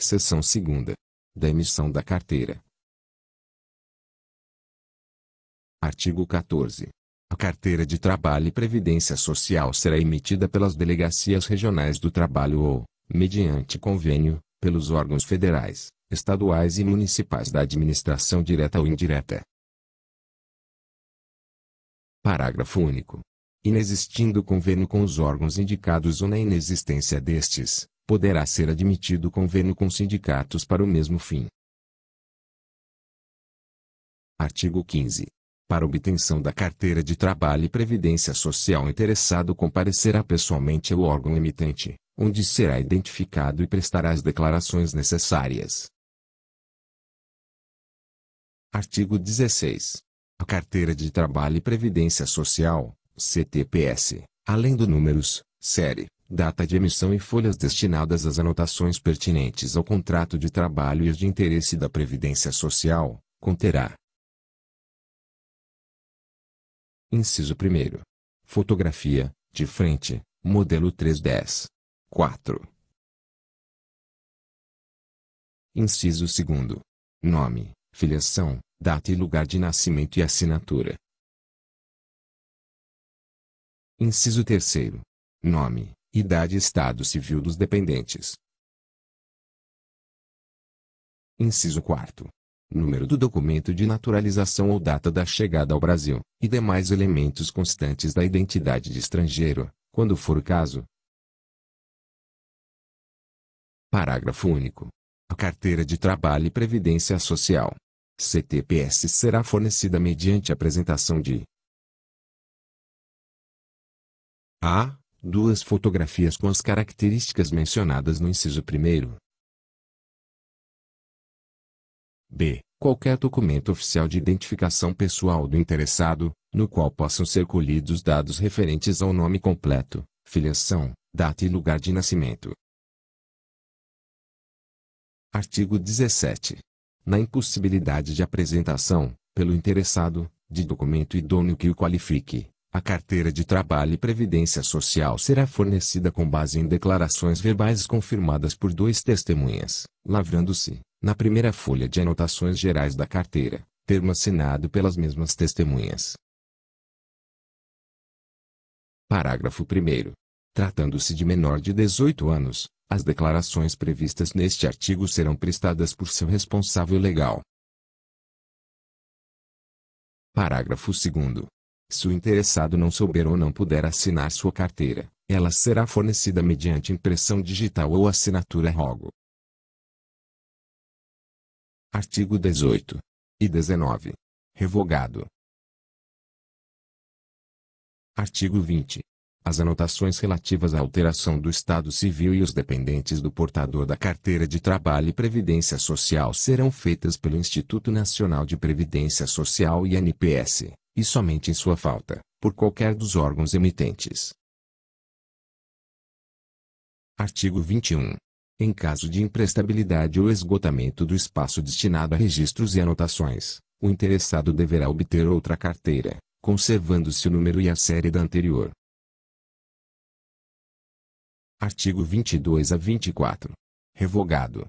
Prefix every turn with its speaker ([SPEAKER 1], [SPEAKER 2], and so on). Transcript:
[SPEAKER 1] Seção segunda. Da emissão da carteira. Artigo 14. A carteira de trabalho e previdência
[SPEAKER 2] social será emitida pelas delegacias regionais do trabalho ou, mediante convênio, pelos órgãos federais, estaduais e municipais da administração direta ou indireta. Parágrafo único inexistindo convênio com os órgãos indicados ou na inexistência destes, poderá ser admitido convênio com sindicatos para o mesmo fim. Artigo 15. Para obtenção da carteira de trabalho e previdência social, o interessado comparecerá pessoalmente ao órgão emitente, onde será identificado e prestará as declarações necessárias. Artigo 16. A carteira de trabalho e previdência social, CTPS, além do números, série, data de emissão e folhas destinadas às anotações pertinentes ao contrato de trabalho e de interesse da Previdência Social, conterá.
[SPEAKER 1] Inciso 1. Fotografia, de frente, modelo 310. 4. Inciso 2. Nome, filiação, data e lugar de nascimento e assinatura.
[SPEAKER 2] Inciso 3 Nome, idade e estado civil dos dependentes. Inciso 4 número do documento de naturalização ou data da chegada ao Brasil, e demais elementos constantes da identidade de estrangeiro, quando for o caso. Parágrafo único. A carteira de trabalho e previdência social CTPS será fornecida mediante apresentação de Há duas fotografias com as características mencionadas no inciso primeiro. B. Qualquer documento oficial de identificação pessoal do interessado, no qual possam ser colhidos dados referentes ao nome completo, filiação, data e lugar de nascimento. Artigo 17. Na impossibilidade de apresentação, pelo interessado, de documento idôneo que o qualifique, a carteira de trabalho e previdência social será fornecida com base em declarações verbais confirmadas por dois testemunhas, lavrando-se, na primeira folha de anotações gerais da carteira, termo assinado pelas mesmas testemunhas. Parágrafo 1. Tratando-se de menor de 18 anos, as declarações previstas neste artigo serão prestadas por seu responsável legal. Parágrafo 2. Se o interessado não souber ou não puder assinar sua carteira, ela será fornecida mediante impressão digital ou assinatura rogo.
[SPEAKER 1] Artigo 18 e 19. Revogado. Artigo 20.
[SPEAKER 2] As anotações relativas à alteração do estado civil e os dependentes do portador da carteira de trabalho e previdência social serão feitas pelo Instituto Nacional de Previdência Social e NPS e somente em sua falta, por qualquer dos órgãos emitentes. Artigo 21. Em caso de imprestabilidade ou esgotamento do espaço destinado a registros e anotações, o interessado deverá obter outra carteira, conservando-se o número e a série da anterior.
[SPEAKER 1] Artigo 22 a 24. Revogado